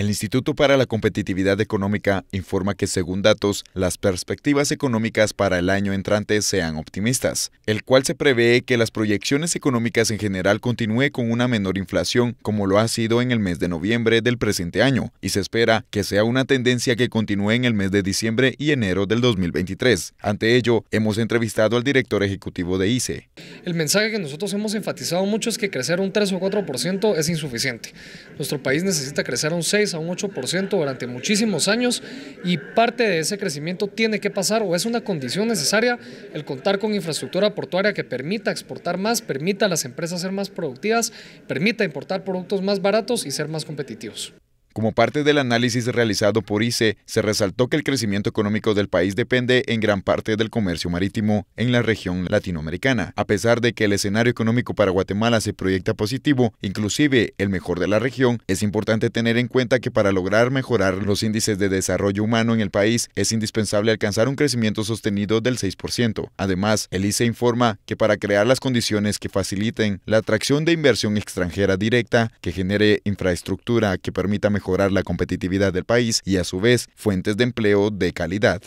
El Instituto para la Competitividad Económica informa que según datos, las perspectivas económicas para el año entrante sean optimistas, el cual se prevé que las proyecciones económicas en general continúe con una menor inflación como lo ha sido en el mes de noviembre del presente año y se espera que sea una tendencia que continúe en el mes de diciembre y enero del 2023. Ante ello, hemos entrevistado al director ejecutivo de ICE. El mensaje que nosotros hemos enfatizado mucho es que crecer un 3 o 4% es insuficiente. Nuestro país necesita crecer un 6 a un 8% durante muchísimos años y parte de ese crecimiento tiene que pasar o es una condición necesaria el contar con infraestructura portuaria que permita exportar más, permita a las empresas ser más productivas, permita importar productos más baratos y ser más competitivos. Como parte del análisis realizado por ICE, se resaltó que el crecimiento económico del país depende en gran parte del comercio marítimo en la región latinoamericana. A pesar de que el escenario económico para Guatemala se proyecta positivo, inclusive el mejor de la región, es importante tener en cuenta que para lograr mejorar los índices de desarrollo humano en el país es indispensable alcanzar un crecimiento sostenido del 6%. Además, el ICE informa que para crear las condiciones que faciliten la atracción de inversión extranjera directa, que genere infraestructura que permita mejorar la competitividad del país y a su vez fuentes de empleo de calidad.